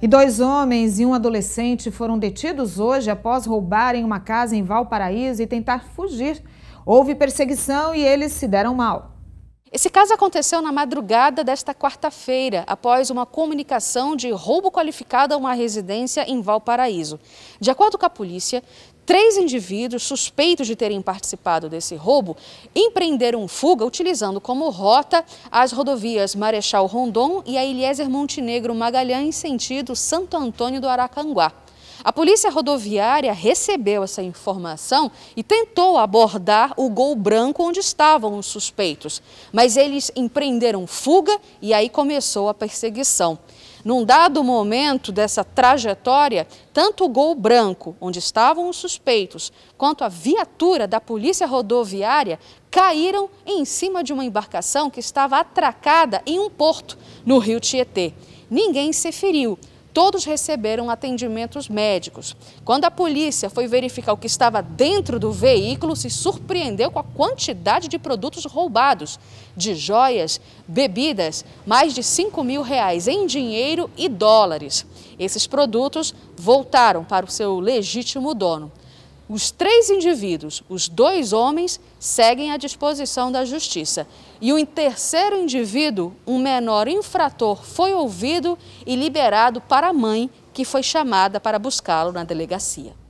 E dois homens e um adolescente foram detidos hoje após roubarem uma casa em Valparaíso e tentar fugir. Houve perseguição e eles se deram mal. Esse caso aconteceu na madrugada desta quarta-feira, após uma comunicação de roubo qualificado a uma residência em Valparaíso. De acordo com a polícia, três indivíduos suspeitos de terem participado desse roubo empreenderam fuga utilizando como rota as rodovias Marechal Rondon e a Eliezer Montenegro Magalhães, sentido Santo Antônio do Aracanguá. A Polícia Rodoviária recebeu essa informação e tentou abordar o gol branco onde estavam os suspeitos, mas eles empreenderam fuga e aí começou a perseguição. Num dado momento dessa trajetória, tanto o gol branco, onde estavam os suspeitos, quanto a viatura da Polícia Rodoviária caíram em cima de uma embarcação que estava atracada em um porto no rio Tietê. Ninguém se feriu, todos receberam atendimentos médicos. Quando a polícia foi verificar o que estava dentro do veículo, se surpreendeu com a quantidade de produtos roubados, de joias, bebidas, mais de 5 mil reais em dinheiro e dólares. Esses produtos voltaram para o seu legítimo dono. Os três indivíduos, os dois homens, seguem à disposição da justiça. E o terceiro indivíduo, um menor infrator, foi ouvido e liberado para a mãe, que foi chamada para buscá-lo na delegacia.